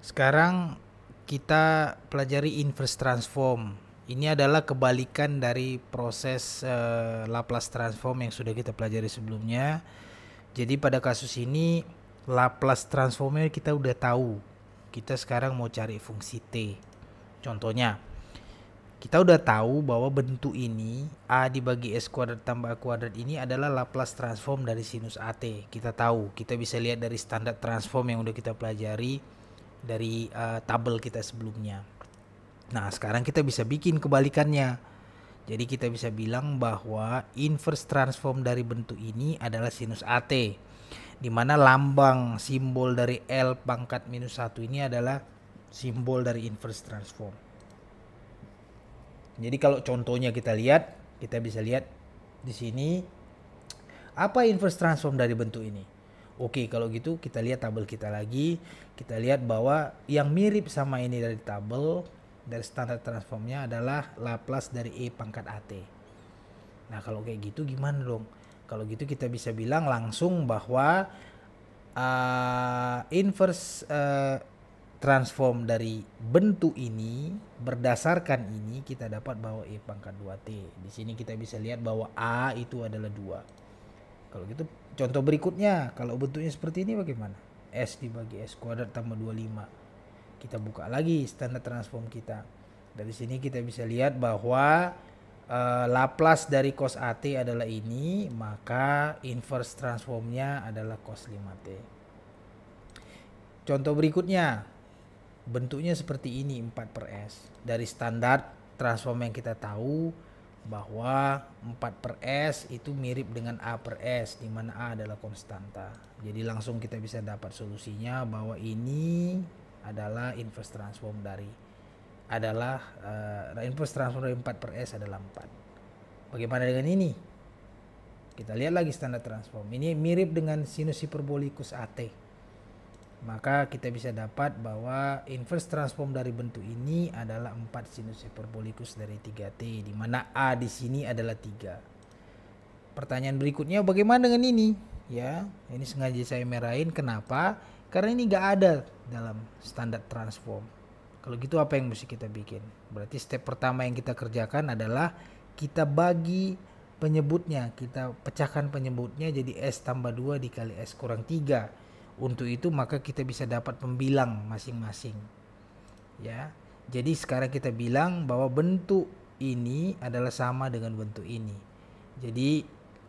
Sekarang kita pelajari inverse transform. Ini adalah kebalikan dari proses uh, Laplace transform yang sudah kita pelajari sebelumnya. Jadi pada kasus ini Laplace transformnya kita udah tahu. Kita sekarang mau cari fungsi t. Contohnya kita udah tahu bahwa bentuk ini A dibagi S kuadrat tambah A kuadrat ini adalah Laplace transform dari sinus AT. Kita tahu, kita bisa lihat dari standar transform yang udah kita pelajari dari uh, tabel kita sebelumnya. Nah, sekarang kita bisa bikin kebalikannya. Jadi kita bisa bilang bahwa inverse transform dari bentuk ini adalah sinus AT. Di mana lambang simbol dari L pangkat minus 1 ini adalah simbol dari inverse transform. Jadi kalau contohnya kita lihat, kita bisa lihat di sini apa inverse transform dari bentuk ini? Oke, kalau gitu kita lihat tabel kita lagi. Kita lihat bahwa yang mirip sama ini dari tabel dari standar transformnya adalah Laplace dari E pangkat AT. Nah, kalau kayak gitu gimana dong? Kalau gitu kita bisa bilang langsung bahwa uh, inverse uh, transform dari bentuk ini berdasarkan ini kita dapat bahwa E pangkat 2T. Di sini kita bisa lihat bahwa A itu adalah 2. Kalau gitu contoh berikutnya, kalau bentuknya seperti ini bagaimana? S dibagi S kuadrat tambah 25. Kita buka lagi standar transform kita. Dari sini kita bisa lihat bahwa e, Laplace dari cos AT adalah ini, maka inverse transformnya adalah cos 5T. Contoh berikutnya, bentuknya seperti ini 4 per S. Dari standar transform yang kita tahu, bahwa 4 per S itu mirip dengan A per S di mana A adalah konstanta. Jadi langsung kita bisa dapat solusinya bahwa ini adalah inverse transform dari adalah uh, inverse transform dari 4 per S adalah 4. Bagaimana dengan ini? Kita lihat lagi standar transform. Ini mirip dengan sinus hiperbolikus AT maka kita bisa dapat bahwa inverse transform dari bentuk ini adalah 4 sinus hiperbolikus dari 3T di mana A di sini adalah 3. Pertanyaan berikutnya bagaimana dengan ini? Ya, ini sengaja saya merahin kenapa? Karena ini enggak ada dalam standar transform. Kalau gitu apa yang mesti kita bikin? Berarti step pertama yang kita kerjakan adalah kita bagi penyebutnya, kita pecahkan penyebutnya jadi S tambah 2 dikali S kurang 3 untuk itu maka kita bisa dapat pembilang masing-masing. Ya. Jadi sekarang kita bilang bahwa bentuk ini adalah sama dengan bentuk ini. Jadi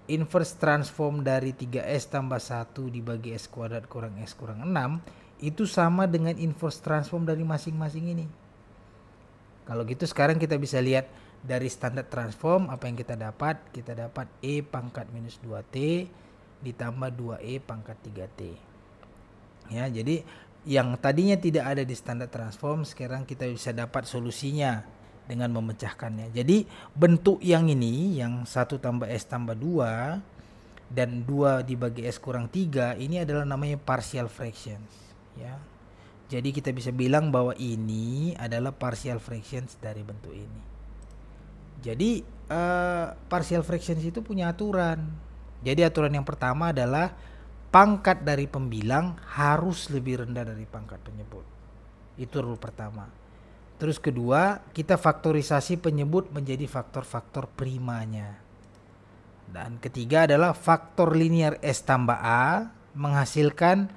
inverse transform dari 3S tambah 1 dibagi S kuadrat kurang S kurang 6 itu sama dengan inverse transform dari masing-masing ini. Kalau gitu sekarang kita bisa lihat dari standar transform apa yang kita dapat? Kita dapat E pangkat minus 2T ditambah 2E pangkat 3T ya jadi yang tadinya tidak ada di standar transform sekarang kita bisa dapat solusinya dengan memecahkannya jadi bentuk yang ini yang satu tambah s tambah dua dan dua dibagi s kurang tiga ini adalah namanya partial fractions ya jadi kita bisa bilang bahwa ini adalah partial fractions dari bentuk ini jadi uh, partial fractions itu punya aturan jadi aturan yang pertama adalah pangkat dari pembilang harus lebih rendah dari pangkat penyebut. Itu rule pertama. Terus kedua, kita faktorisasi penyebut menjadi faktor-faktor primanya. Dan ketiga adalah faktor linear S tambah A menghasilkan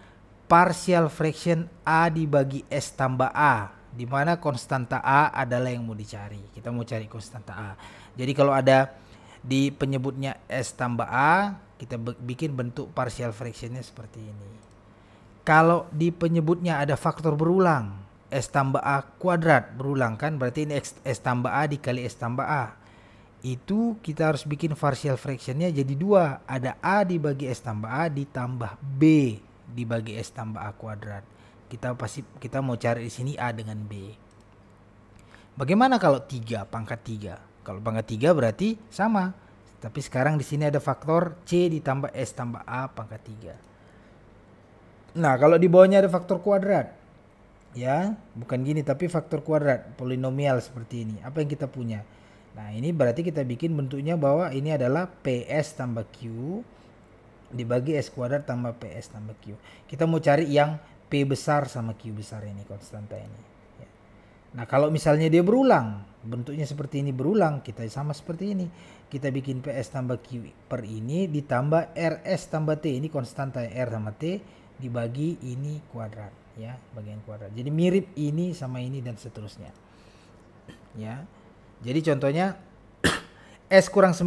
partial fraction A dibagi S tambah A di mana konstanta A adalah yang mau dicari. Kita mau cari konstanta A. Jadi kalau ada di penyebutnya S tambah A kita bikin bentuk partial fractionnya seperti ini kalau di penyebutnya ada faktor berulang S tambah A kuadrat berulang kan berarti ini X, S tambah A dikali S tambah A itu kita harus bikin partial fractionnya jadi dua ada A dibagi S tambah A ditambah B dibagi S tambah A kuadrat kita pasti kita mau cari di sini A dengan B bagaimana kalau 3 pangkat 3 kalau pangkat 3 berarti sama tapi sekarang di sini ada faktor C ditambah S tambah A pangkat 3. Nah, kalau di bawahnya ada faktor kuadrat. Ya, bukan gini tapi faktor kuadrat, polinomial seperti ini. Apa yang kita punya? Nah, ini berarti kita bikin bentuknya bahwa ini adalah PS tambah Q dibagi S kuadrat tambah PS tambah Q. Kita mau cari yang P besar sama Q besar ini, konstanta ini. Ya. Nah, kalau misalnya dia berulang, bentuknya seperti ini berulang, kita sama seperti ini kita bikin PS tambah Q per ini ditambah RS tambah T ini konstanta R sama T dibagi ini kuadrat ya bagian kuadrat jadi mirip ini sama ini dan seterusnya ya jadi contohnya S kurang 9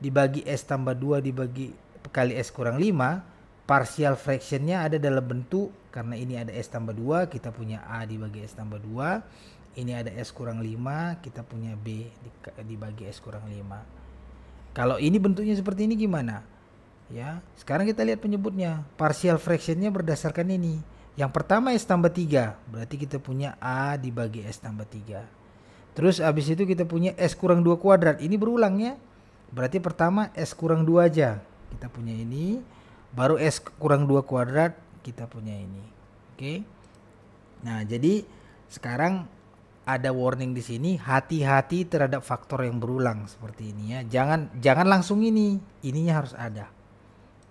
dibagi S tambah 2 dibagi kali S kurang 5 partial fractionnya ada dalam bentuk karena ini ada S tambah 2 kita punya A dibagi S tambah 2 ini ada S kurang 5, kita punya B dibagi S kurang 5. Kalau ini bentuknya seperti ini gimana? Ya, sekarang kita lihat penyebutnya. Partial fractionnya berdasarkan ini. Yang pertama S tambah 3, berarti kita punya A dibagi S tambah 3. Terus abis itu kita punya S kurang 2 kuadrat. Ini berulang ya. Berarti pertama S kurang 2 aja. Kita punya ini. Baru S kurang 2 kuadrat kita punya ini. Oke. Okay? Nah jadi sekarang ada warning di sini hati-hati terhadap faktor yang berulang seperti ini ya. Jangan jangan langsung ini, ininya harus ada.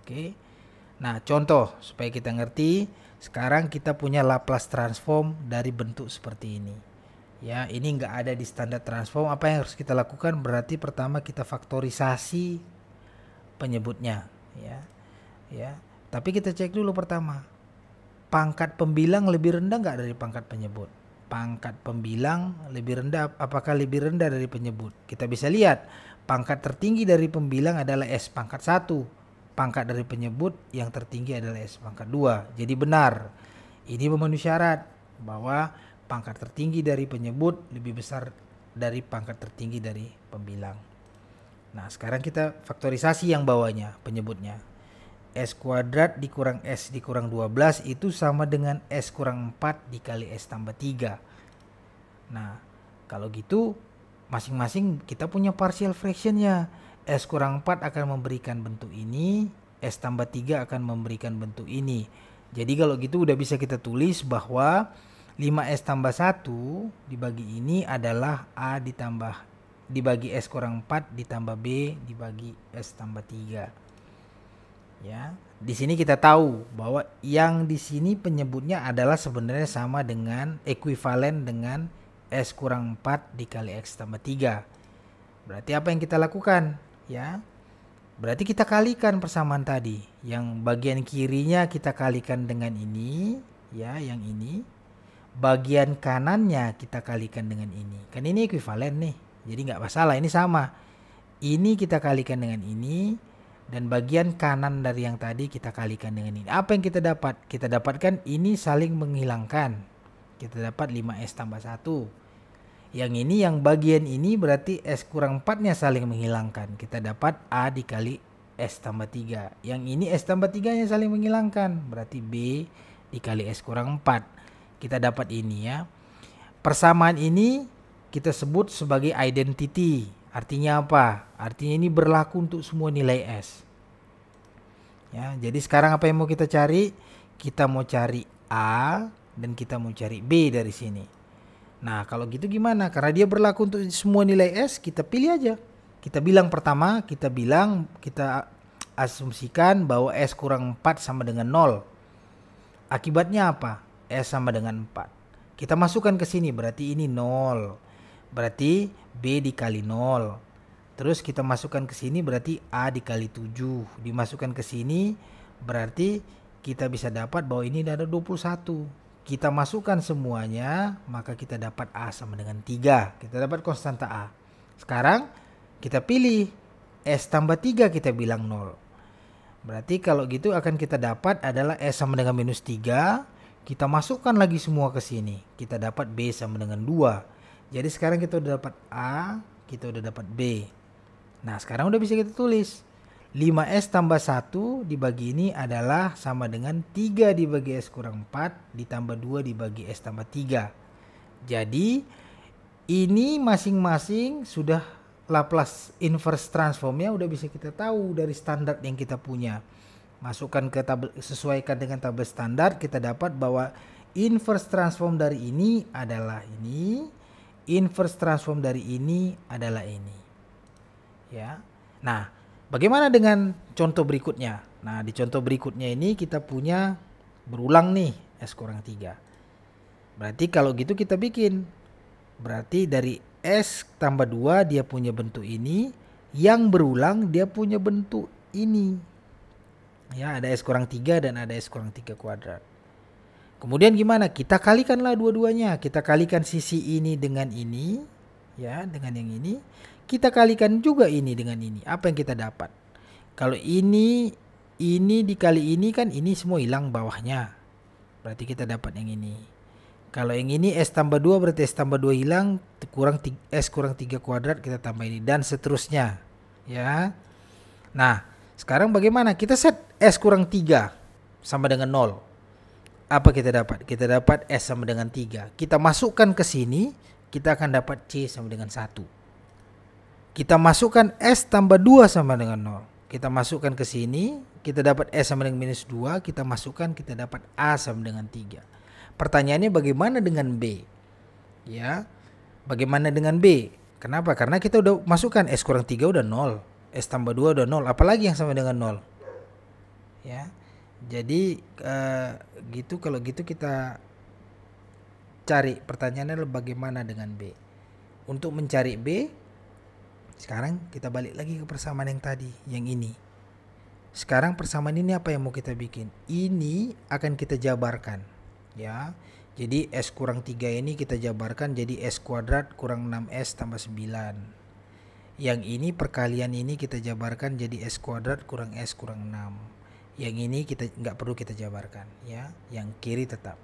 Oke. Nah, contoh supaya kita ngerti, sekarang kita punya Laplace transform dari bentuk seperti ini. Ya, ini nggak ada di standar transform. Apa yang harus kita lakukan? Berarti pertama kita faktorisasi penyebutnya, ya. Ya. Tapi kita cek dulu pertama. Pangkat pembilang lebih rendah nggak dari pangkat penyebut? pangkat pembilang lebih rendah apakah lebih rendah dari penyebut. Kita bisa lihat pangkat tertinggi dari pembilang adalah S pangkat 1. Pangkat dari penyebut yang tertinggi adalah S pangkat 2. Jadi benar. Ini memenuhi syarat bahwa pangkat tertinggi dari penyebut lebih besar dari pangkat tertinggi dari pembilang. Nah, sekarang kita faktorisasi yang bawahnya, penyebutnya. S kuadrat dikurang S dikurang 12 itu sama dengan S kurang 4 dikali S tambah 3. Nah, kalau gitu masing-masing kita punya partial fractionnya. S kurang 4 akan memberikan bentuk ini, S tambah 3 akan memberikan bentuk ini. Jadi kalau gitu udah bisa kita tulis bahwa 5S tambah 1 dibagi ini adalah A ditambah dibagi S kurang 4 ditambah B dibagi S tambah 3 ya di sini kita tahu bahwa yang di sini penyebutnya adalah sebenarnya sama dengan ekuivalen dengan S kurang 4 dikali X tambah 3 berarti apa yang kita lakukan ya berarti kita kalikan persamaan tadi yang bagian kirinya kita kalikan dengan ini ya yang ini bagian kanannya kita kalikan dengan ini kan ini ekuivalen nih jadi nggak masalah ini sama ini kita kalikan dengan ini dan bagian kanan dari yang tadi kita kalikan dengan ini. Apa yang kita dapat? Kita dapatkan ini saling menghilangkan. Kita dapat 5S tambah 1. Yang ini, yang bagian ini berarti S kurang 4-nya saling menghilangkan. Kita dapat A dikali S tambah 3. Yang ini S tambah 3-nya saling menghilangkan. Berarti B dikali S kurang 4. Kita dapat ini ya. Persamaan ini kita sebut sebagai identity Artinya apa? Artinya ini berlaku untuk semua nilai S. Ya, jadi sekarang apa yang mau kita cari? Kita mau cari A dan kita mau cari B dari sini. Nah, kalau gitu gimana? Karena dia berlaku untuk semua nilai S, kita pilih aja. Kita bilang pertama, kita bilang, kita asumsikan bahwa S kurang 4 sama dengan 0. Akibatnya apa? S sama dengan 4. Kita masukkan ke sini, berarti ini 0 berarti B dikali 0. Terus kita masukkan ke sini berarti A dikali 7. Dimasukkan ke sini berarti kita bisa dapat bahwa ini ada 21. Kita masukkan semuanya, maka kita dapat A sama dengan 3. Kita dapat konstanta A. Sekarang kita pilih S tambah 3 kita bilang 0. Berarti kalau gitu akan kita dapat adalah S sama dengan minus 3. Kita masukkan lagi semua ke sini. Kita dapat B sama dengan 2. Jadi sekarang kita udah dapat A, kita udah dapat B. Nah, sekarang udah bisa kita tulis. 5S tambah 1 dibagi ini adalah sama dengan 3 dibagi S kurang 4 ditambah 2 dibagi S tambah 3. Jadi ini masing-masing sudah Laplace inverse transformnya udah bisa kita tahu dari standar yang kita punya. Masukkan ke tabel sesuaikan dengan tabel standar kita dapat bahwa inverse transform dari ini adalah ini inverse transform dari ini adalah ini. Ya. Nah, bagaimana dengan contoh berikutnya? Nah, di contoh berikutnya ini kita punya berulang nih S kurang 3. Berarti kalau gitu kita bikin. Berarti dari S tambah 2 dia punya bentuk ini. Yang berulang dia punya bentuk ini. Ya, ada S kurang 3 dan ada S kurang 3 kuadrat. Kemudian gimana? Kita kalikanlah dua-duanya. Kita kalikan sisi ini dengan ini, ya, dengan yang ini. Kita kalikan juga ini dengan ini. Apa yang kita dapat? Kalau ini ini dikali ini kan ini semua hilang bawahnya. Berarti kita dapat yang ini. Kalau yang ini S tambah 2 berarti S tambah 2 hilang. Kurang S kurang 3 kuadrat kita tambah ini. Dan seterusnya. Ya. Nah sekarang bagaimana? Kita set S kurang 3 sama dengan 0 apa kita dapat? Kita dapat S sama dengan 3. Kita masukkan ke sini, kita akan dapat C sama dengan 1. Kita masukkan S tambah 2 sama dengan 0. Kita masukkan ke sini, kita dapat S sama dengan minus 2. Kita masukkan, kita dapat A sama dengan 3. Pertanyaannya bagaimana dengan B? Ya, bagaimana dengan B? Kenapa? Karena kita udah masukkan S kurang 3 udah 0. S tambah 2 udah 0. Apalagi yang sama dengan 0? Ya, jadi uh, gitu kalau gitu kita cari pertanyaannya bagaimana dengan B untuk mencari B sekarang kita balik lagi ke persamaan yang tadi yang ini sekarang persamaan ini apa yang mau kita bikin ini akan kita jabarkan ya jadi S kurang 3 ini kita jabarkan jadi S kuadrat kurang 6S tambah 9 yang ini perkalian ini kita jabarkan jadi S kuadrat kurang S kurang 6 yang ini kita nggak perlu kita jabarkan ya yang kiri tetap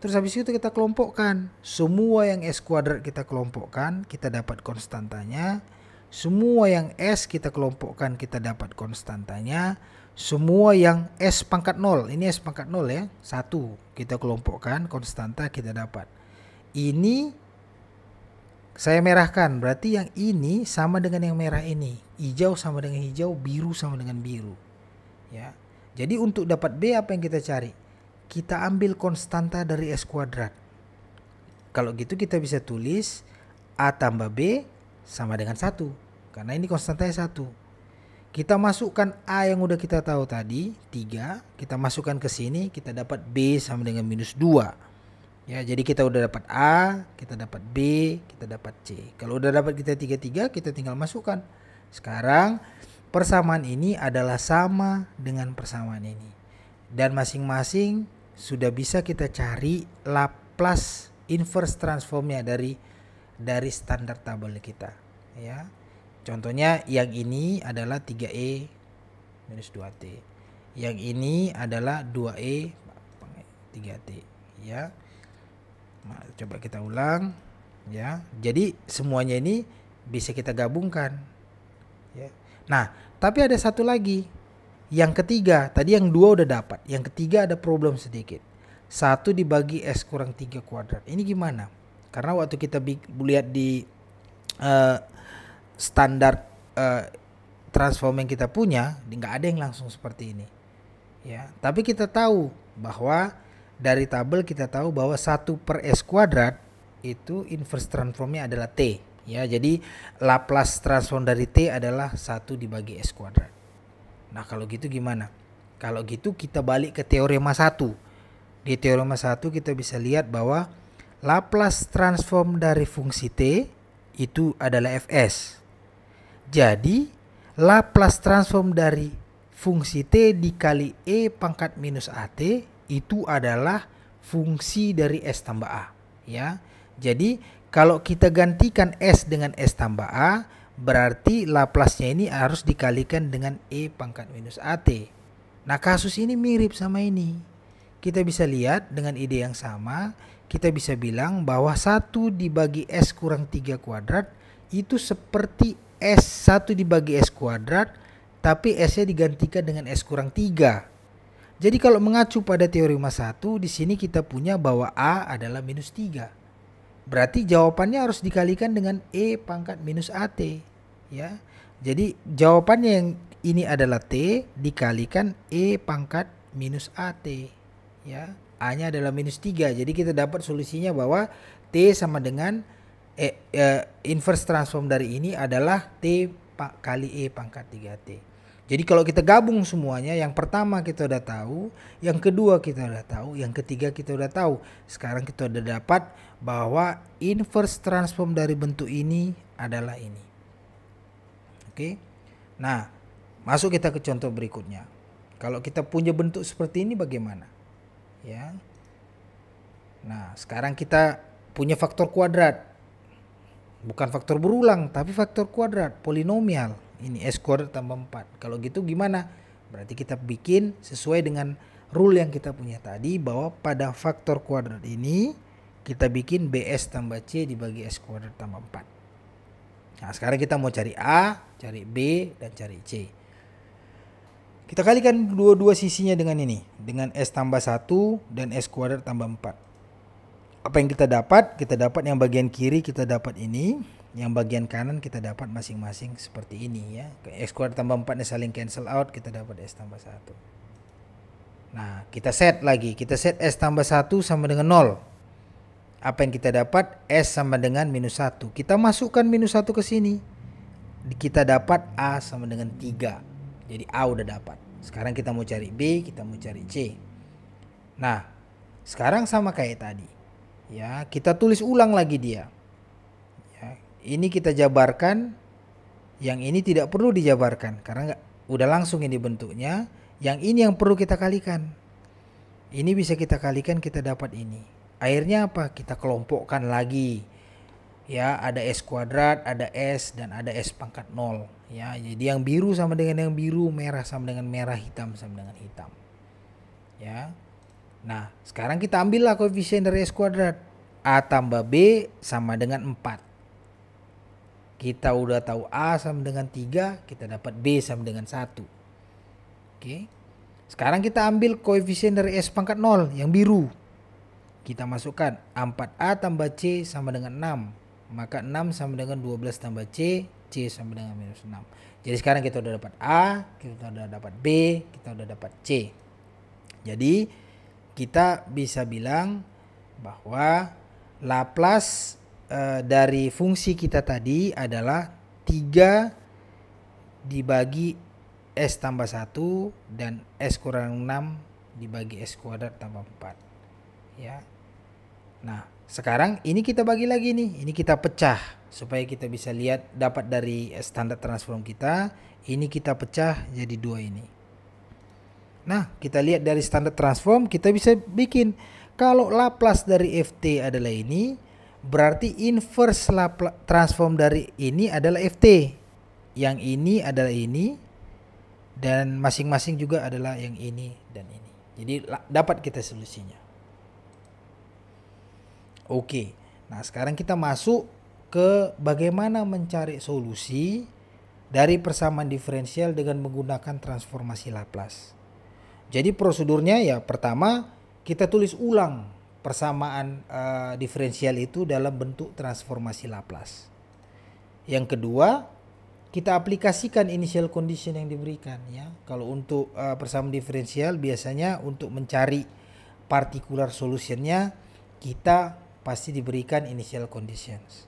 terus habis itu kita kelompokkan semua yang s kuadrat kita kelompokkan kita dapat konstantanya semua yang S kita kelompokkan kita dapat konstantanya. Semua yang S pangkat 0, ini S pangkat 0 ya, satu kita kelompokkan konstanta kita dapat. Ini saya merahkan, berarti yang ini sama dengan yang merah ini. Hijau sama dengan hijau, biru sama dengan biru. Ya. Jadi untuk dapat B apa yang kita cari? Kita ambil konstanta dari S kuadrat. Kalau gitu kita bisa tulis A tambah B sama dengan 1. Karena ini konstantanya 1. Kita masukkan A yang udah kita tahu tadi, 3. Kita masukkan ke sini, kita dapat B sama dengan minus 2. Ya, jadi kita udah dapat A, kita dapat B, kita dapat C. Kalau udah dapat kita tiga-tiga, kita tinggal masukkan. Sekarang Persamaan ini adalah sama dengan persamaan ini. Dan masing-masing sudah bisa kita cari Laplace inverse transformnya dari dari standar tabel kita ya. Contohnya yang ini adalah 3E minus 2T. Yang ini adalah 2E 3T ya. Nah, coba kita ulang ya. Jadi semuanya ini bisa kita gabungkan Nah, tapi ada satu lagi. Yang ketiga, tadi yang dua udah dapat. Yang ketiga ada problem sedikit. Satu dibagi S kurang 3 kuadrat. Ini gimana? Karena waktu kita lihat di uh, standar uh, transform yang kita punya, nggak ada yang langsung seperti ini. Ya, tapi kita tahu bahwa dari tabel kita tahu bahwa satu per S kuadrat itu inverse transformnya adalah T. Ya, jadi Laplace transform dari T adalah satu dibagi S kuadrat. Nah, kalau gitu gimana? Kalau gitu kita balik ke teorema 1. Di teorema 1 kita bisa lihat bahwa Laplace transform dari fungsi T itu adalah Fs. Jadi, Laplace transform dari fungsi T dikali E pangkat minus AT itu adalah fungsi dari S tambah A. Ya, jadi kalau kita gantikan S dengan S tambah A, berarti Laplace-nya ini harus dikalikan dengan E pangkat minus AT. Nah kasus ini mirip sama ini. Kita bisa lihat dengan ide yang sama, kita bisa bilang bahwa 1 dibagi S kurang 3 kuadrat itu seperti S 1 dibagi S kuadrat tapi S-nya digantikan dengan S kurang 3. Jadi kalau mengacu pada teorema 1, di sini kita punya bahwa A adalah minus 3. Berarti jawabannya harus dikalikan dengan E pangkat minus AT. Ya. Jadi jawabannya yang ini adalah T dikalikan E pangkat minus AT. Ya. A-nya adalah minus 3. Jadi kita dapat solusinya bahwa T sama dengan e, e, inverse transform dari ini adalah T pak kali E pangkat 3T. Jadi kalau kita gabung semuanya, yang pertama kita udah tahu, yang kedua kita udah tahu, yang ketiga kita udah tahu. Sekarang kita udah dapat bahwa inverse transform dari bentuk ini adalah ini. Oke. Nah, masuk kita ke contoh berikutnya. Kalau kita punya bentuk seperti ini bagaimana? Ya. Nah, sekarang kita punya faktor kuadrat. Bukan faktor berulang, tapi faktor kuadrat, polinomial. Ini S kuadrat tambah 4. Kalau gitu gimana? Berarti kita bikin sesuai dengan rule yang kita punya tadi bahwa pada faktor kuadrat ini kita bikin BS tambah C dibagi S kuadrat tambah 4. Nah, sekarang kita mau cari A, cari B, dan cari C. Kita kalikan dua-dua sisinya dengan ini. Dengan S tambah 1 dan S kuadrat tambah 4. Apa yang kita dapat? Kita dapat yang bagian kiri kita dapat ini. Yang bagian kanan kita dapat masing-masing seperti ini ya. X kuadrat tambah 4 saling cancel out. Kita dapat S tambah 1. Nah, kita set lagi. Kita set S tambah 1 sama dengan 0 apa yang kita dapat S sama dengan minus 1. Kita masukkan minus 1 ke sini. Kita dapat A sama dengan 3. Jadi A udah dapat. Sekarang kita mau cari B, kita mau cari C. Nah, sekarang sama kayak tadi. Ya, kita tulis ulang lagi dia. Ya, ini kita jabarkan. Yang ini tidak perlu dijabarkan karena gak, udah langsung ini bentuknya. Yang ini yang perlu kita kalikan. Ini bisa kita kalikan kita dapat ini. Akhirnya apa? Kita kelompokkan lagi. Ya, ada S kuadrat, ada S dan ada S pangkat 0. Ya, jadi yang biru sama dengan yang biru, merah sama dengan merah, hitam sama dengan hitam. Ya. Nah, sekarang kita ambillah koefisien dari S kuadrat. A tambah B sama dengan 4 kita udah tahu A sama dengan 3, kita dapat B sama dengan 1. Oke. Sekarang kita ambil koefisien dari S pangkat 0 yang biru. Kita masukkan 4A tambah C sama dengan 6. Maka 6 sama dengan 12 tambah C, C sama dengan minus 6. Jadi sekarang kita udah dapat A, kita udah dapat B, kita udah dapat C. Jadi kita bisa bilang bahwa Laplace uh, dari fungsi kita tadi adalah 3 dibagi S tambah 1 dan S kurang 6 dibagi S kuadrat tambah 4. Ya, Nah, sekarang ini kita bagi lagi nih, ini kita pecah supaya kita bisa lihat dapat dari standar transform kita, ini kita pecah jadi dua ini. Nah, kita lihat dari standar transform kita bisa bikin kalau Laplace dari FT adalah ini, berarti inverse Laplace transform dari ini adalah FT. Yang ini adalah ini dan masing-masing juga adalah yang ini dan ini. Jadi dapat kita solusinya. Oke, nah sekarang kita masuk ke bagaimana mencari solusi dari persamaan diferensial dengan menggunakan transformasi Laplace. Jadi prosedurnya ya pertama kita tulis ulang persamaan uh, diferensial itu dalam bentuk transformasi Laplace. Yang kedua, kita aplikasikan initial condition yang diberikan ya. Kalau untuk uh, persamaan diferensial biasanya untuk mencari particular solutionnya kita pasti diberikan initial conditions.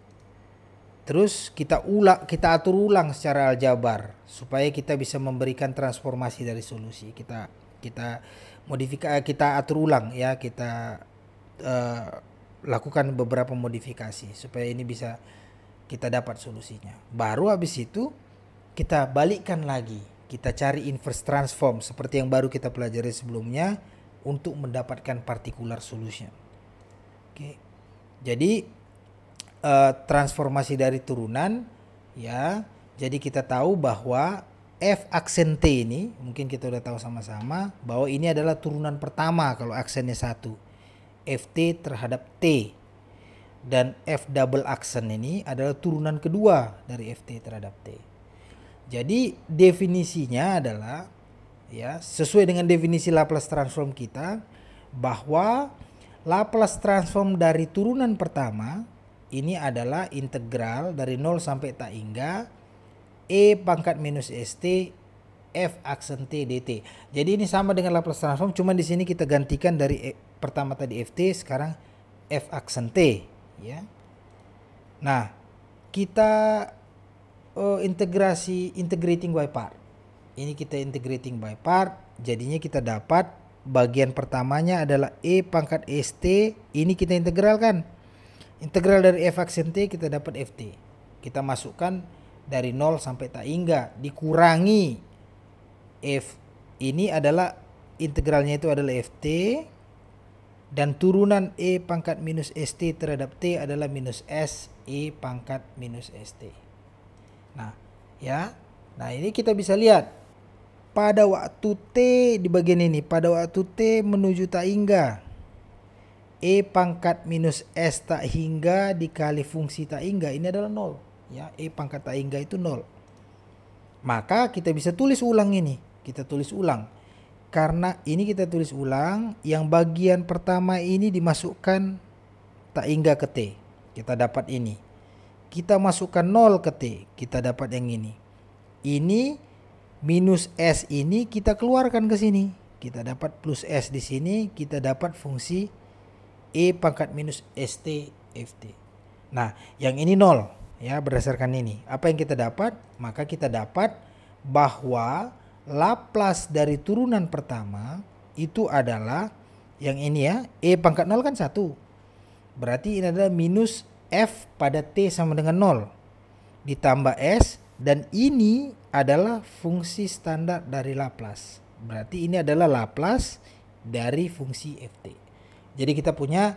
Terus kita ulang, kita atur ulang secara aljabar supaya kita bisa memberikan transformasi dari solusi. Kita kita modifikasi kita atur ulang ya, kita uh, lakukan beberapa modifikasi supaya ini bisa kita dapat solusinya. Baru habis itu kita balikkan lagi, kita cari inverse transform seperti yang baru kita pelajari sebelumnya untuk mendapatkan particular solution. Oke. Okay jadi uh, transformasi dari turunan ya. Jadi kita tahu bahwa F aksen T ini mungkin kita udah tahu sama-sama bahwa ini adalah turunan pertama kalau aksennya satu FT terhadap T dan F double aksen ini adalah turunan kedua dari FT terhadap T. Jadi definisinya adalah ya sesuai dengan definisi Laplace transform kita bahwa Laplace transform dari turunan pertama ini adalah integral dari 0 sampai tak hingga E pangkat minus ST F aksen T dt. Jadi ini sama dengan Laplace transform cuma di sini kita gantikan dari e, pertama tadi FT sekarang F aksen T ya. Nah, kita uh, integrasi integrating by part. Ini kita integrating by part, jadinya kita dapat bagian pertamanya adalah E pangkat ST ini kita integralkan integral dari F aksen T kita dapat FT kita masukkan dari 0 sampai tak hingga dikurangi F ini adalah integralnya itu adalah FT dan turunan E pangkat minus ST terhadap T adalah minus S E pangkat minus ST nah ya nah ini kita bisa lihat pada waktu T di bagian ini pada waktu T menuju tak hingga E pangkat minus S tak hingga dikali fungsi tak hingga ini adalah 0 ya E pangkat tak hingga itu 0 maka kita bisa tulis ulang ini kita tulis ulang karena ini kita tulis ulang yang bagian pertama ini dimasukkan tak hingga ke T kita dapat ini kita masukkan 0 ke T kita dapat yang ini ini minus S ini kita keluarkan ke sini. Kita dapat plus S di sini, kita dapat fungsi E pangkat minus ST FT. Nah, yang ini nol ya berdasarkan ini. Apa yang kita dapat? Maka kita dapat bahwa Laplace dari turunan pertama itu adalah yang ini ya, E pangkat nol kan satu, Berarti ini adalah minus F pada T sama dengan nol Ditambah S dan ini adalah fungsi standar dari Laplace. Berarti ini adalah Laplace dari fungsi ft. Jadi kita punya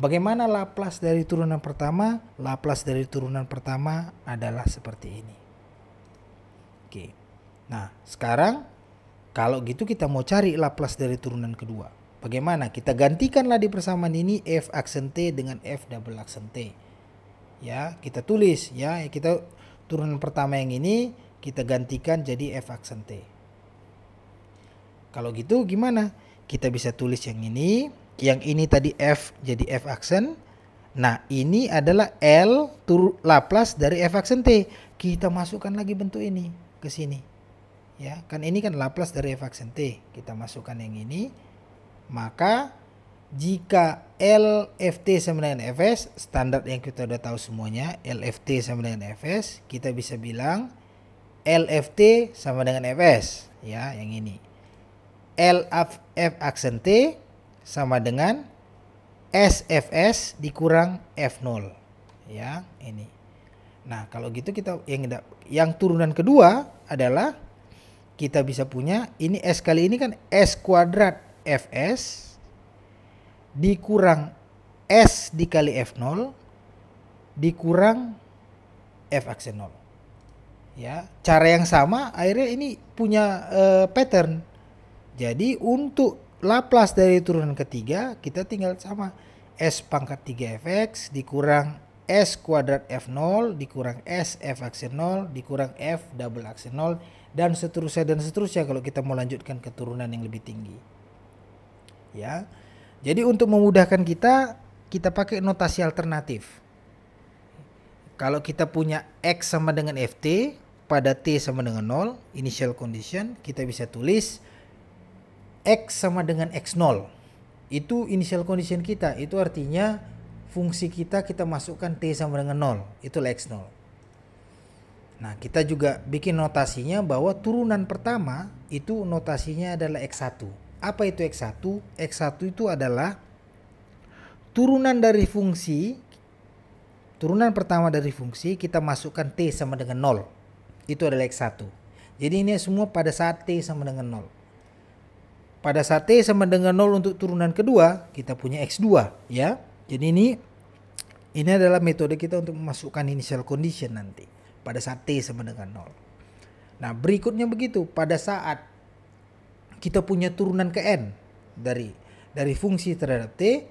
bagaimana Laplace dari turunan pertama? Laplace dari turunan pertama adalah seperti ini. Oke. Nah, sekarang kalau gitu kita mau cari Laplace dari turunan kedua. Bagaimana? Kita gantikanlah di persamaan ini f aksen t dengan f double aksen t. Ya, kita tulis ya, kita turunan pertama yang ini kita gantikan jadi f aksen t. Kalau gitu gimana? Kita bisa tulis yang ini, yang ini tadi f jadi f aksen. Nah, ini adalah L tur Laplace dari f aksen t. Kita masukkan lagi bentuk ini ke sini. Ya, kan ini kan Laplace dari f aksen t. Kita masukkan yang ini. Maka jika LFT sama dengan FS, standar yang kita udah tahu semuanya, LFT sama dengan FS, kita bisa bilang LFT sama dengan FS ya yang ini LfF aksen T sama dengan SFS dikurang F0 ya ini nah kalau gitu kita yang yang turunan kedua adalah kita bisa punya ini S kali ini kan S kuadrat FS dikurang S dikali F0 dikurang F aksen 0 ya cara yang sama akhirnya ini punya uh, pattern jadi untuk Laplace dari turunan ketiga kita tinggal sama S pangkat 3fx dikurang S kuadrat F0 dikurang S F aksi 0 dikurang F double aksi 0 dan seterusnya dan seterusnya kalau kita mau lanjutkan keturunan yang lebih tinggi ya jadi untuk memudahkan kita kita pakai notasi alternatif kalau kita punya X sama dengan FT pada T sama dengan 0, initial condition, kita bisa tulis X sama dengan X0. Itu initial condition kita, itu artinya fungsi kita kita masukkan T sama dengan 0, itulah X0. Nah, kita juga bikin notasinya bahwa turunan pertama itu notasinya adalah X1. Apa itu X1? X1 itu adalah turunan dari fungsi, turunan pertama dari fungsi kita masukkan T sama dengan 0 itu adalah X1. Jadi ini semua pada saat T sama dengan 0. Pada saat T sama dengan 0 untuk turunan kedua, kita punya X2 ya. Jadi ini ini adalah metode kita untuk memasukkan initial condition nanti pada saat T sama dengan 0. Nah berikutnya begitu pada saat kita punya turunan ke N dari dari fungsi terhadap T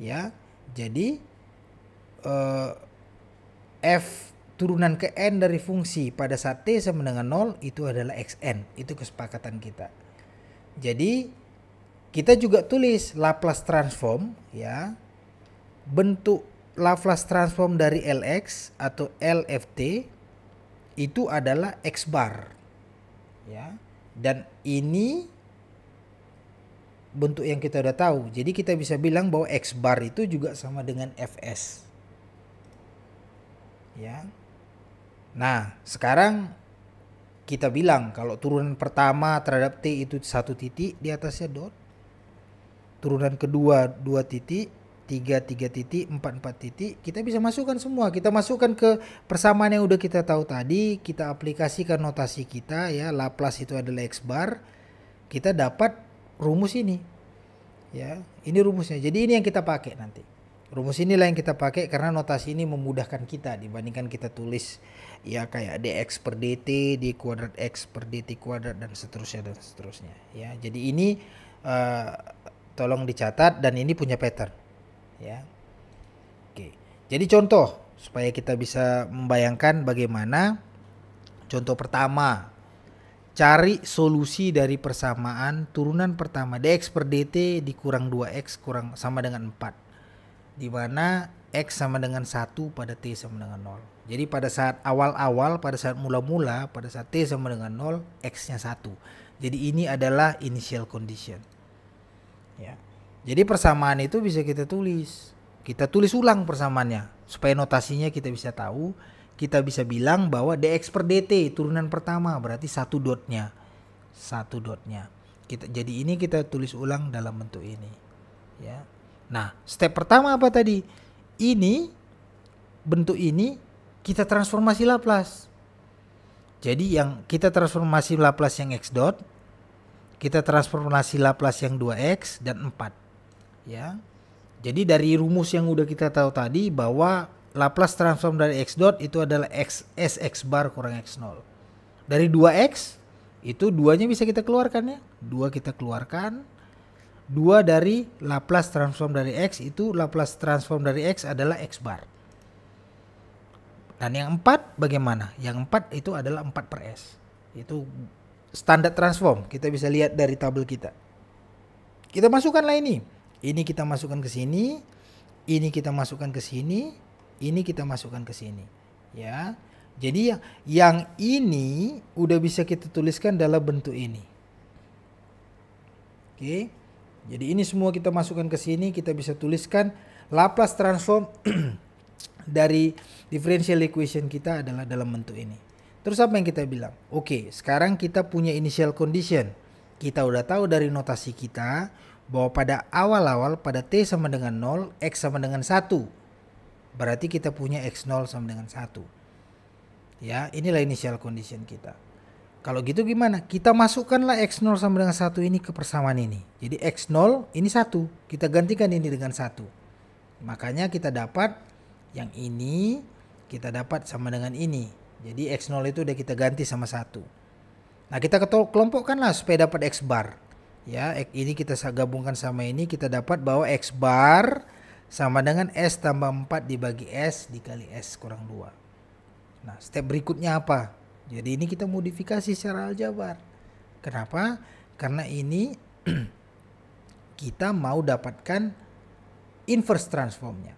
ya jadi uh, F turunan ke n dari fungsi pada saat t sama dengan 0 itu adalah xn. Itu kesepakatan kita. Jadi kita juga tulis Laplace transform ya. Bentuk Laplace transform dari Lx atau LFT itu adalah x bar. Ya. Dan ini bentuk yang kita udah tahu. Jadi kita bisa bilang bahwa x bar itu juga sama dengan fs. Ya. Nah, sekarang kita bilang kalau turunan pertama terhadap T itu satu titik di atasnya dot. Turunan kedua dua titik, tiga tiga titik, empat empat titik. Kita bisa masukkan semua. Kita masukkan ke persamaan yang udah kita tahu tadi. Kita aplikasikan notasi kita ya. Laplace itu adalah X bar. Kita dapat rumus ini. Ya, ini rumusnya. Jadi ini yang kita pakai nanti. Rumus inilah yang kita pakai karena notasi ini memudahkan kita dibandingkan kita tulis ya kayak dx per dt d kuadrat x per dt kuadrat dan seterusnya dan seterusnya ya jadi ini uh, tolong dicatat dan ini punya pattern ya oke jadi contoh supaya kita bisa membayangkan bagaimana contoh pertama cari solusi dari persamaan turunan pertama dx per dt dikurang 2x kurang sama dengan 4 dimana x sama dengan 1 pada t sama dengan 0 jadi pada saat awal-awal, pada saat mula-mula, pada saat T sama dengan 0, X-nya 1. Jadi ini adalah initial condition. Ya. Jadi persamaan itu bisa kita tulis. Kita tulis ulang persamaannya. Supaya notasinya kita bisa tahu. Kita bisa bilang bahwa DX per DT turunan pertama berarti satu dotnya. Satu dotnya. Kita, jadi ini kita tulis ulang dalam bentuk ini. Ya. Nah, step pertama apa tadi? Ini bentuk ini kita transformasi Laplace. Jadi yang kita transformasi Laplace yang x dot, kita transformasi Laplace yang 2x dan 4. Ya. Jadi dari rumus yang udah kita tahu tadi bahwa Laplace transform dari x dot itu adalah x s x bar kurang x0. Dari 2x itu duanya bisa kita keluarkan ya. 2 kita keluarkan. 2 dari Laplace transform dari x itu Laplace transform dari x adalah x bar. Dan yang empat bagaimana? Yang empat itu adalah 4 per S. Itu standar transform. Kita bisa lihat dari tabel kita. Kita masukkanlah ini. Ini kita masukkan ke sini. Ini kita masukkan ke sini. Ini kita masukkan ke sini. Ya. Jadi yang, yang ini udah bisa kita tuliskan dalam bentuk ini. Oke. Jadi ini semua kita masukkan ke sini. Kita bisa tuliskan Laplace transform dari differential equation kita adalah dalam bentuk ini. Terus apa yang kita bilang? Oke, sekarang kita punya initial condition. Kita udah tahu dari notasi kita bahwa pada awal-awal pada T sama dengan 0, X sama dengan 1. Berarti kita punya X0 sama dengan 1. Ya, inilah initial condition kita. Kalau gitu gimana? Kita masukkanlah X0 sama dengan 1 ini ke persamaan ini. Jadi X0 ini 1. Kita gantikan ini dengan 1. Makanya kita dapat yang ini kita dapat sama dengan ini. Jadi X0 itu udah kita ganti sama satu. Nah kita kelompokkanlah supaya dapat X bar. Ya x ini kita gabungkan sama ini kita dapat bahwa X bar sama dengan S tambah 4 dibagi S dikali S kurang 2. Nah step berikutnya apa? Jadi ini kita modifikasi secara aljabar. Kenapa? Karena ini kita mau dapatkan inverse transformnya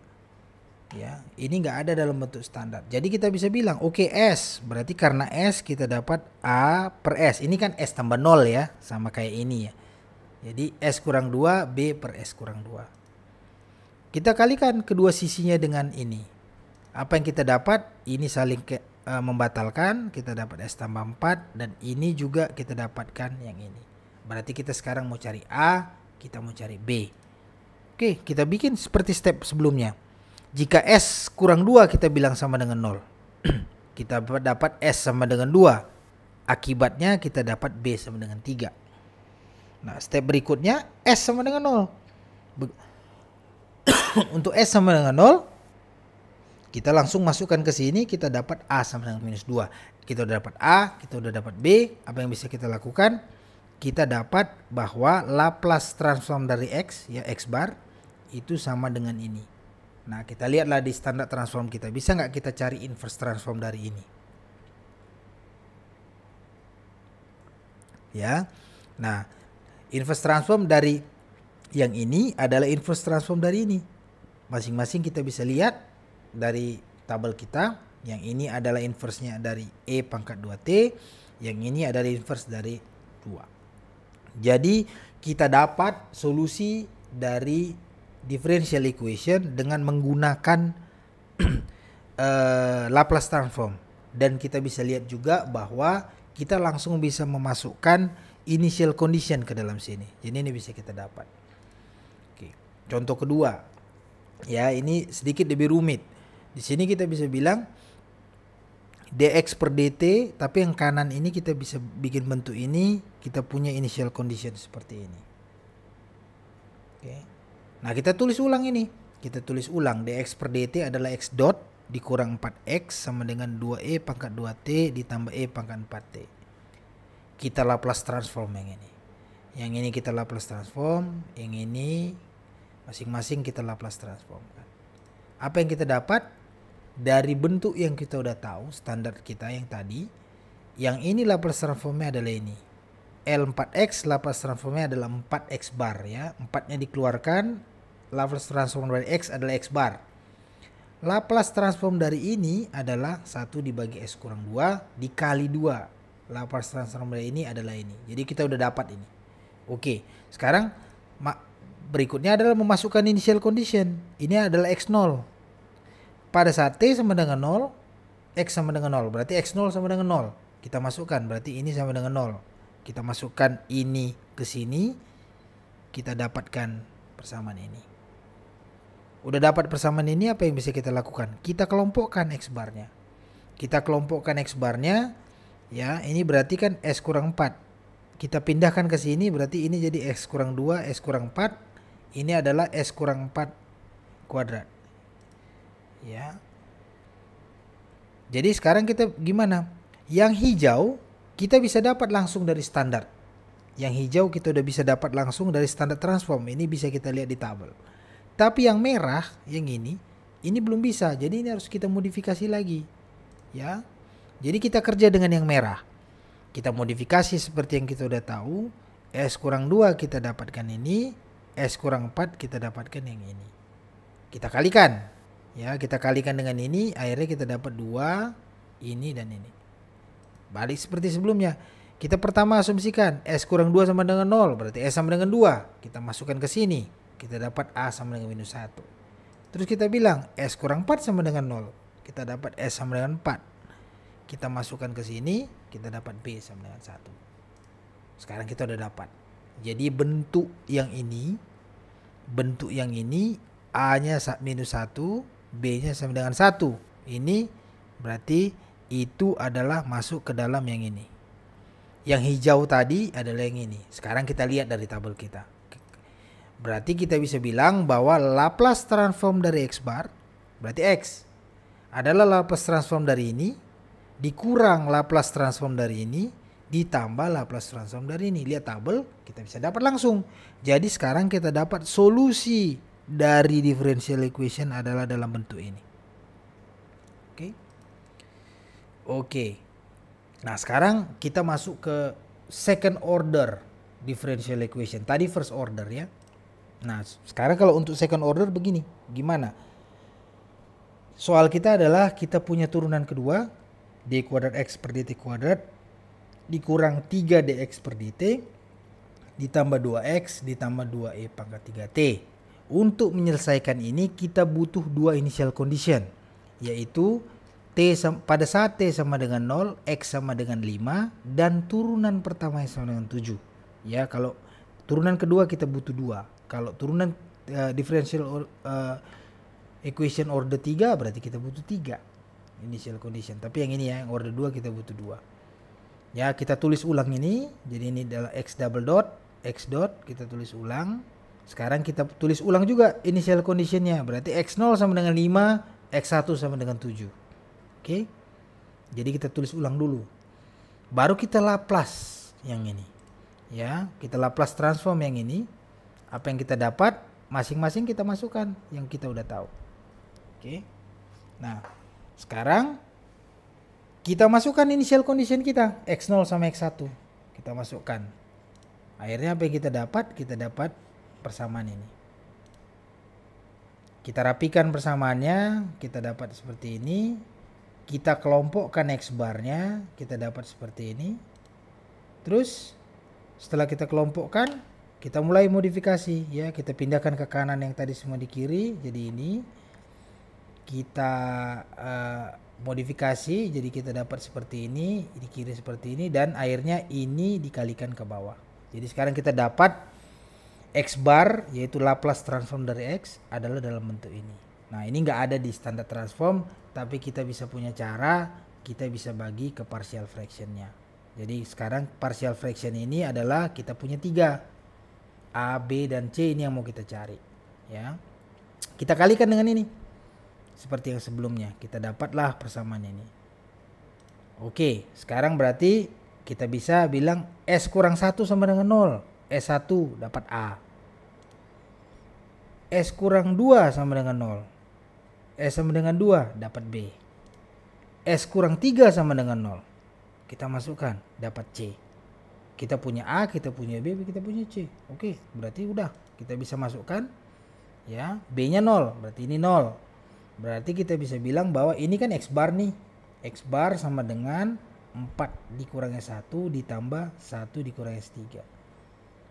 ya ini nggak ada dalam bentuk standar jadi kita bisa bilang oke okay, s berarti karena s kita dapat a per s ini kan s tambah nol ya sama kayak ini ya jadi s kurang dua b per s kurang dua kita kalikan kedua sisinya dengan ini apa yang kita dapat ini saling ke, uh, membatalkan kita dapat s tambah empat dan ini juga kita dapatkan yang ini berarti kita sekarang mau cari a kita mau cari b Oke, kita bikin seperti step sebelumnya. Jika S kurang 2 kita bilang sama dengan 0. kita dapat S sama dengan 2. Akibatnya kita dapat B sama dengan 3. Nah step berikutnya S sama dengan 0. Untuk S sama dengan 0 kita langsung masukkan ke sini kita dapat A sama dengan minus 2 kita udah dapat A kita udah dapat B apa yang bisa kita lakukan kita dapat bahwa Laplace transform dari X ya X bar itu sama dengan ini Nah, kita lihatlah di standar transform kita. Bisa nggak kita cari inverse transform dari ini? Ya. Nah, inverse transform dari yang ini adalah inverse transform dari ini. Masing-masing kita bisa lihat dari tabel kita. Yang ini adalah inverse-nya dari E pangkat 2T. Yang ini adalah inverse dari 2. Jadi, kita dapat solusi dari differential equation dengan menggunakan uh, Laplace transform dan kita bisa lihat juga bahwa kita langsung bisa memasukkan initial condition ke dalam sini. Jadi ini bisa kita dapat. Oke. Contoh kedua. Ya, ini sedikit lebih rumit. Di sini kita bisa bilang dx per dt, tapi yang kanan ini kita bisa bikin bentuk ini, kita punya initial condition seperti ini. Oke. Nah kita tulis ulang ini. Kita tulis ulang dx per dt adalah x dot dikurang 4x sama dengan 2e pangkat 2t ditambah e pangkat 4t. Kita Laplace transform yang ini. Yang ini kita Laplace transform, yang ini masing-masing kita Laplace transform. Apa yang kita dapat? Dari bentuk yang kita udah tahu, standar kita yang tadi, yang ini Laplace transformnya adalah ini. L4X Laplace transformnya adalah 4X bar ya. 4-nya dikeluarkan, Laplace transform dari X adalah X bar. Laplace transform dari ini adalah 1 dibagi s kurang 2 dikali 2. Laplace transform dari ini adalah ini. Jadi kita udah dapat ini. Oke, sekarang berikutnya adalah memasukkan initial condition. Ini adalah X0. Pada saat T sama dengan 0, X sama dengan 0. Berarti X0 sama dengan 0. Kita masukkan, berarti ini sama dengan 0. Kita masukkan ini ke sini, kita dapatkan persamaan ini. Udah dapat persamaan ini apa yang bisa kita lakukan? Kita kelompokkan X barnya. Kita kelompokkan X barnya. Ya, ini berarti kan S kurang 4. Kita pindahkan ke sini berarti ini jadi X kurang 2, S kurang 4. Ini adalah S kurang 4 kuadrat. Ya. Jadi sekarang kita gimana? Yang hijau kita bisa dapat langsung dari standar. Yang hijau kita udah bisa dapat langsung dari standar transform. Ini bisa kita lihat di tabel. Tapi yang merah, yang ini, ini belum bisa. Jadi ini harus kita modifikasi lagi. Ya. Jadi kita kerja dengan yang merah. Kita modifikasi seperti yang kita udah tahu. S kurang 2 kita dapatkan ini. S kurang 4 kita dapatkan yang ini. Kita kalikan. Ya, kita kalikan dengan ini. Akhirnya kita dapat dua ini dan ini. Balik seperti sebelumnya. Kita pertama asumsikan S kurang 2 sama dengan 0. Berarti S sama dengan 2. Kita masukkan ke sini. Kita dapat A sama dengan minus 1. Terus kita bilang S kurang 4 sama dengan 0. Kita dapat S sama dengan 4. Kita masukkan ke sini, kita dapat B sama dengan 1. Sekarang kita udah dapat. Jadi bentuk yang ini, bentuk yang ini A-nya minus 1, B-nya sama dengan 1. Ini berarti itu adalah masuk ke dalam yang ini. Yang hijau tadi adalah yang ini. Sekarang kita lihat dari tabel kita. Berarti kita bisa bilang bahwa Laplace transform dari X bar, berarti X adalah Laplace transform dari ini, dikurang Laplace transform dari ini, ditambah Laplace transform dari ini. Lihat tabel, kita bisa dapat langsung. Jadi sekarang kita dapat solusi dari differential equation adalah dalam bentuk ini. Oke. Okay. Oke. Okay. Nah, sekarang kita masuk ke second order differential equation. Tadi first order ya. Nah, sekarang kalau untuk second order begini, gimana? Soal kita adalah kita punya turunan kedua, d kuadrat x per dt kuadrat dikurang 3 dx per dt ditambah 2x ditambah 2e pangkat 3t. Untuk menyelesaikan ini kita butuh dua initial condition yaitu T sama, pada saat T sama dengan 0, X sama dengan 5 dan turunan pertama sama dengan 7. Ya, kalau turunan kedua kita butuh 2 kalau turunan uh, differential or, uh, equation order 3 berarti kita butuh 3 initial condition tapi yang ini ya yang order 2 kita butuh 2 ya kita tulis ulang ini jadi ini adalah x double dot x dot kita tulis ulang sekarang kita tulis ulang juga initial conditionnya berarti x0 sama dengan 5 x1 sama dengan 7 oke okay? jadi kita tulis ulang dulu baru kita laplas yang ini ya kita laplas transform yang ini apa yang kita dapat masing-masing kita masukkan yang kita udah tahu oke okay. nah sekarang kita masukkan initial condition kita x0 sama x1 kita masukkan akhirnya apa yang kita dapat kita dapat persamaan ini kita rapikan persamaannya kita dapat seperti ini kita kelompokkan x barnya kita dapat seperti ini terus setelah kita kelompokkan kita mulai modifikasi ya kita pindahkan ke kanan yang tadi semua di kiri jadi ini kita uh, modifikasi jadi kita dapat seperti ini di kiri seperti ini dan airnya ini dikalikan ke bawah jadi sekarang kita dapat X bar yaitu Laplace transform dari X adalah dalam bentuk ini nah ini nggak ada di standar transform tapi kita bisa punya cara kita bisa bagi ke partial fractionnya jadi sekarang partial fraction ini adalah kita punya tiga A, B, dan C ini yang mau kita cari. Ya, kita kalikan dengan ini. Seperti yang sebelumnya, kita dapatlah persamaannya ini. Oke, sekarang berarti kita bisa bilang S kurang 1 sama dengan 0. S1 dapat A. S kurang 2 sama dengan 0. S sama dengan 2 dapat B. S kurang 3 sama dengan 0. Kita masukkan dapat C kita punya A, kita punya B, kita punya C. Oke, berarti udah kita bisa masukkan ya, B-nya 0, berarti ini 0. Berarti kita bisa bilang bahwa ini kan X bar nih. X bar sama dengan 4 dikurangi 1 ditambah 1 dikurangi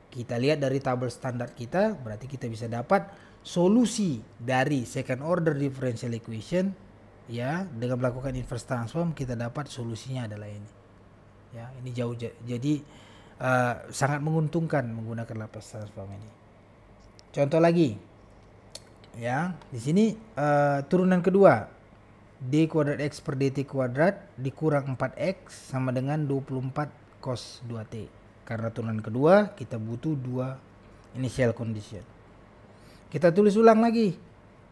3. Kita lihat dari tabel standar kita, berarti kita bisa dapat solusi dari second order differential equation ya dengan melakukan inverse transform kita dapat solusinya adalah ini. Ya, ini jauh jadi uh, sangat menguntungkan menggunakan lapas transform ini. Contoh lagi, ya di sini uh, turunan kedua d kuadrat x per dt kuadrat dikurang 4x sama dengan 24 cos 2t. Karena turunan kedua kita butuh dua initial condition. Kita tulis ulang lagi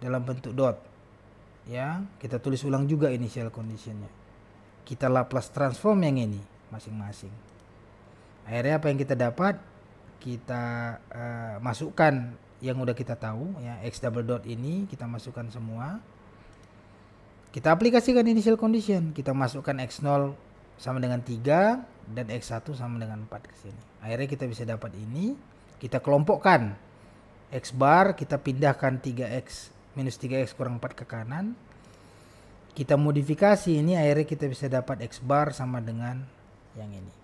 dalam bentuk dot ya kita tulis ulang juga initial conditionnya kita Laplace transform yang ini masing-masing akhirnya apa yang kita dapat kita uh, masukkan yang udah kita tahu ya x double dot ini kita masukkan semua kita aplikasikan initial condition kita masukkan x0 sama dengan 3 dan x1 sama dengan 4 ke sini akhirnya kita bisa dapat ini kita kelompokkan x bar kita pindahkan 3x minus 3x kurang 4 ke kanan kita modifikasi ini akhirnya kita bisa dapat x bar sama dengan yang ini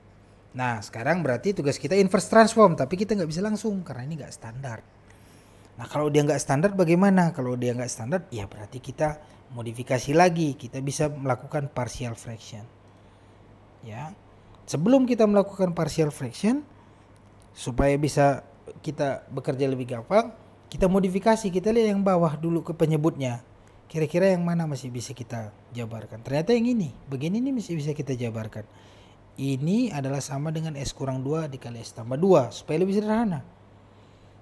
Nah sekarang berarti tugas kita inverse transform tapi kita nggak bisa langsung karena ini nggak standar. Nah kalau dia nggak standar bagaimana? Kalau dia nggak standar ya berarti kita modifikasi lagi. Kita bisa melakukan partial fraction. Ya sebelum kita melakukan partial fraction supaya bisa kita bekerja lebih gampang kita modifikasi kita lihat yang bawah dulu ke penyebutnya kira-kira yang mana masih bisa kita jabarkan ternyata yang ini begini ini masih bisa kita jabarkan ini adalah sama dengan S kurang 2 dikali S tambah 2 supaya lebih sederhana.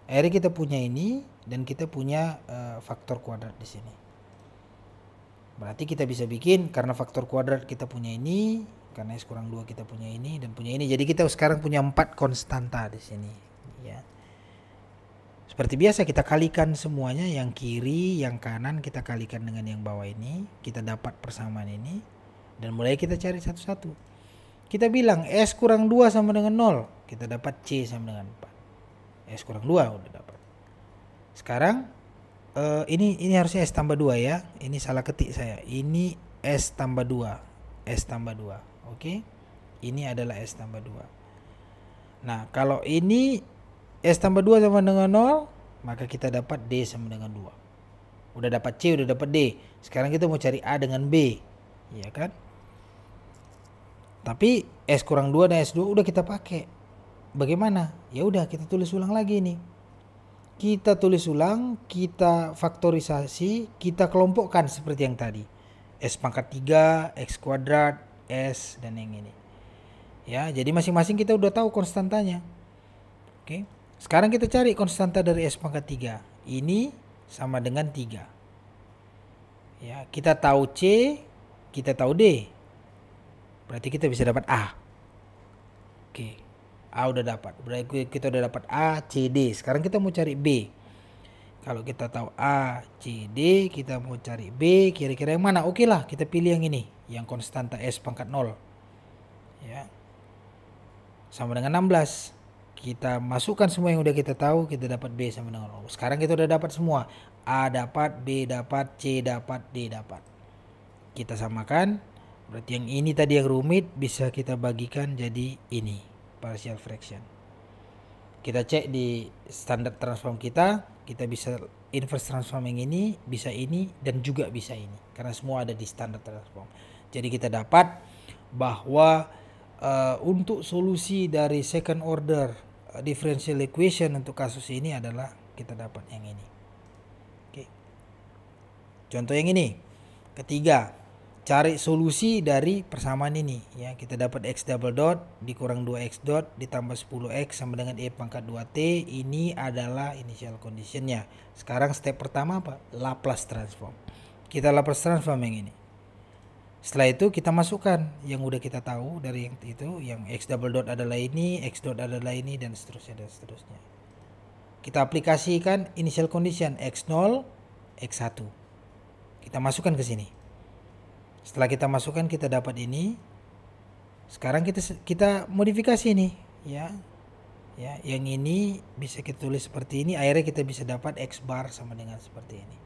Akhirnya kita punya ini dan kita punya uh, faktor kuadrat di sini. Berarti kita bisa bikin karena faktor kuadrat kita punya ini, karena S kurang 2 kita punya ini dan punya ini. Jadi kita sekarang punya empat konstanta di sini, ya. Seperti biasa kita kalikan semuanya yang kiri, yang kanan kita kalikan dengan yang bawah ini, kita dapat persamaan ini dan mulai kita cari satu-satu. Kita bilang S kurang 2 sama dengan 0. Kita dapat C sama dengan 4. S kurang 2 udah dapat. Sekarang uh, ini ini harusnya S tambah 2 ya. Ini salah ketik saya. Ini S tambah 2. S tambah 2. Oke. Okay? Ini adalah S tambah 2. Nah kalau ini S tambah 2 sama dengan 0. Maka kita dapat D sama dengan 2. Udah dapat C, udah dapat D. Sekarang kita mau cari A dengan B. Iya kan? Tapi S kurang 2 dan S2 udah kita pakai. Bagaimana? Ya udah kita tulis ulang lagi ini. Kita tulis ulang, kita faktorisasi, kita kelompokkan seperti yang tadi. S pangkat 3, X kuadrat, S dan yang ini. Ya, jadi masing-masing kita udah tahu konstantanya. Oke. Sekarang kita cari konstanta dari S pangkat 3. Ini sama dengan 3. Ya, kita tahu C, kita tahu D berarti kita bisa dapat A oke A udah dapat berarti kita udah dapat A C D sekarang kita mau cari B kalau kita tahu A C D kita mau cari B kira-kira yang mana oke lah kita pilih yang ini yang konstanta S pangkat 0 ya sama dengan 16 kita masukkan semua yang udah kita tahu kita dapat B sama dengan 0 sekarang kita udah dapat semua A dapat B dapat C dapat D dapat kita samakan Berarti yang ini tadi yang rumit bisa kita bagikan jadi ini partial fraction. Kita cek di standar transform kita, kita bisa inverse transform yang ini, bisa ini dan juga bisa ini karena semua ada di standar transform. Jadi kita dapat bahwa uh, untuk solusi dari second order eh, differential equation untuk kasus ini adalah kita dapat yang ini. Oke. Contoh yang ini. Ketiga, cari solusi dari persamaan ini ya kita dapat x double dot dikurang 2x dot ditambah 10x sama dengan e pangkat 2t ini adalah initial conditionnya sekarang step pertama apa Laplace transform kita Laplace transform yang ini setelah itu kita masukkan yang udah kita tahu dari yang itu yang x double dot adalah ini x dot adalah ini dan seterusnya dan seterusnya kita aplikasikan initial condition x0 x1 kita masukkan ke sini setelah kita masukkan kita dapat ini. Sekarang kita kita modifikasi ini ya. Ya, yang ini bisa kita tulis seperti ini, akhirnya kita bisa dapat X bar sama dengan seperti ini.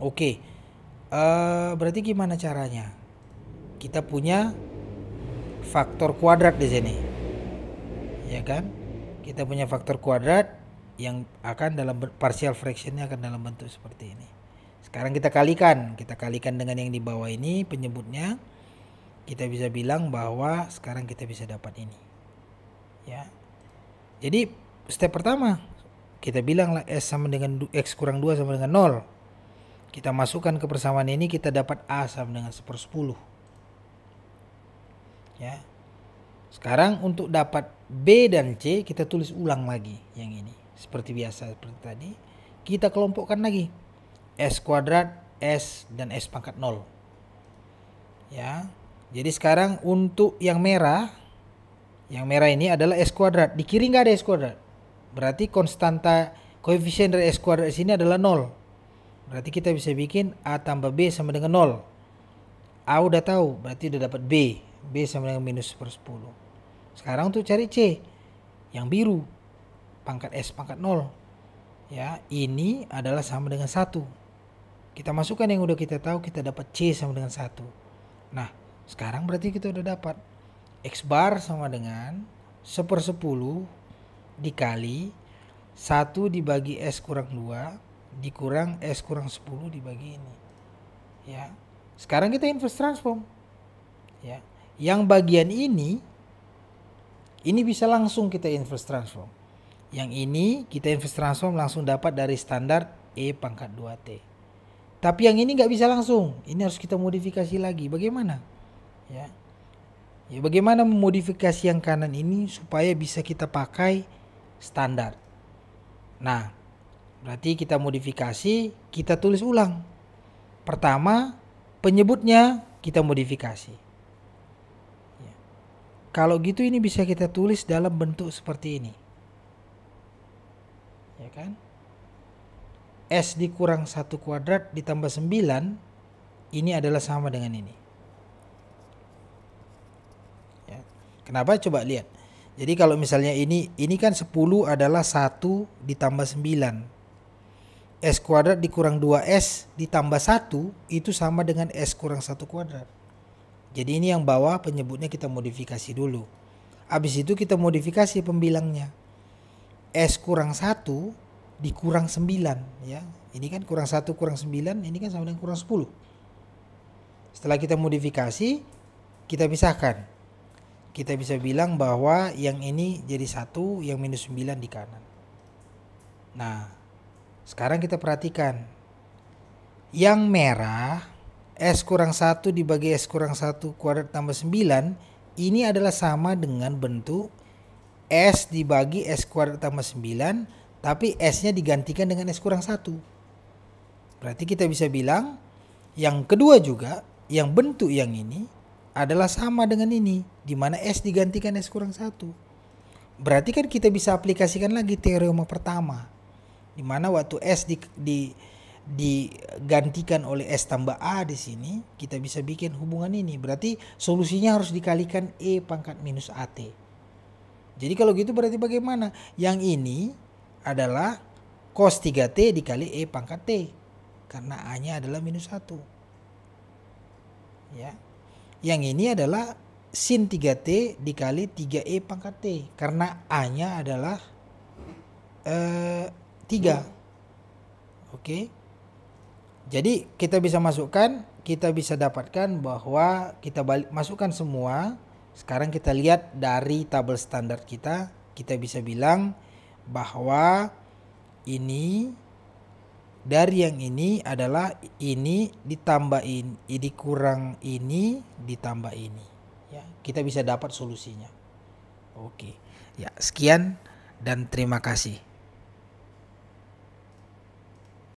Oke. Uh, berarti gimana caranya? Kita punya faktor kuadrat di sini. Ya kan? Kita punya faktor kuadrat yang akan dalam partial fractionnya akan dalam bentuk seperti ini. Sekarang kita kalikan, kita kalikan dengan yang di bawah ini penyebutnya. Kita bisa bilang bahwa sekarang kita bisa dapat ini. Ya. Jadi step pertama kita bilanglah S sama dengan X kurang 2 sama dengan 0. Kita masukkan ke persamaan ini kita dapat A sama dengan 1 per 10. Ya. Sekarang untuk dapat B dan C kita tulis ulang lagi yang ini. Seperti biasa seperti tadi. Kita kelompokkan lagi. S kuadrat, S dan S pangkat 0. Ya. Jadi sekarang untuk yang merah, yang merah ini adalah S kuadrat. Di kiri nggak ada S kuadrat. Berarti konstanta koefisien dari S kuadrat di sini adalah 0. Berarti kita bisa bikin A tambah B sama dengan 0. A udah tahu, berarti udah dapat B. B sama dengan minus per 10. Sekarang tuh cari C. Yang biru. Pangkat S pangkat 0. Ya, ini adalah sama dengan 1. Kita masukkan yang udah kita tahu, kita dapat C sama dengan 1. Nah, sekarang berarti kita udah dapat X bar sama dengan 1 per 10 dikali 1 dibagi S kurang 2 dikurang S kurang 10 dibagi ini. Ya. Sekarang kita inverse transform. Ya. Yang bagian ini ini bisa langsung kita inverse transform. Yang ini kita inverse transform langsung dapat dari standar E pangkat 2T. Tapi yang ini nggak bisa langsung. Ini harus kita modifikasi lagi. Bagaimana? Ya. Ya bagaimana memodifikasi yang kanan ini supaya bisa kita pakai standar. Nah, berarti kita modifikasi, kita tulis ulang. Pertama, penyebutnya kita modifikasi. Ya. Kalau gitu ini bisa kita tulis dalam bentuk seperti ini. Ya kan? S dikurang 1 kuadrat ditambah 9 ini adalah sama dengan ini. Ya. Kenapa? Coba lihat. Jadi kalau misalnya ini, ini kan 10 adalah 1 ditambah 9. S kuadrat dikurang 2S ditambah 1 itu sama dengan S kurang 1 kuadrat. Jadi ini yang bawah penyebutnya kita modifikasi dulu. Habis itu kita modifikasi pembilangnya. S kurang 1 dikurang 9 ya. Ini kan kurang 1 kurang 9, ini kan sama dengan kurang 10. Setelah kita modifikasi, kita pisahkan. Kita bisa bilang bahwa yang ini jadi satu yang minus 9 di kanan. Nah, sekarang kita perhatikan. Yang merah, S kurang 1 dibagi S kurang 1 kuadrat tambah 9, ini adalah sama dengan bentuk S dibagi S kuadrat tambah 9 tapi S-nya digantikan dengan S kurang 1. Berarti kita bisa bilang yang kedua juga, yang bentuk yang ini adalah sama dengan ini, di mana S digantikan S kurang 1. Berarti kan kita bisa aplikasikan lagi teorema pertama, di mana waktu S di, di, digantikan oleh S tambah A di sini, kita bisa bikin hubungan ini. Berarti solusinya harus dikalikan E pangkat minus AT. Jadi kalau gitu berarti bagaimana? Yang ini adalah cos 3T dikali E pangkat T. Karena A-nya adalah minus 1. Ya. Yang ini adalah sin 3T dikali 3E pangkat T. Karena A-nya adalah eh, 3. Oke. Jadi kita bisa masukkan, kita bisa dapatkan bahwa kita balik, masukkan semua. Sekarang kita lihat dari tabel standar kita. Kita bisa bilang bahwa ini dari yang ini adalah ini ditambah ini, kurang ini ditambah ini. Ya, kita bisa dapat solusinya. Oke. Ya, sekian dan terima kasih.